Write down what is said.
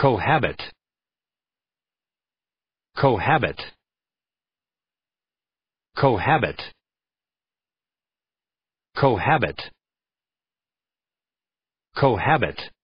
cohabit cohabit cohabit cohabit cohabit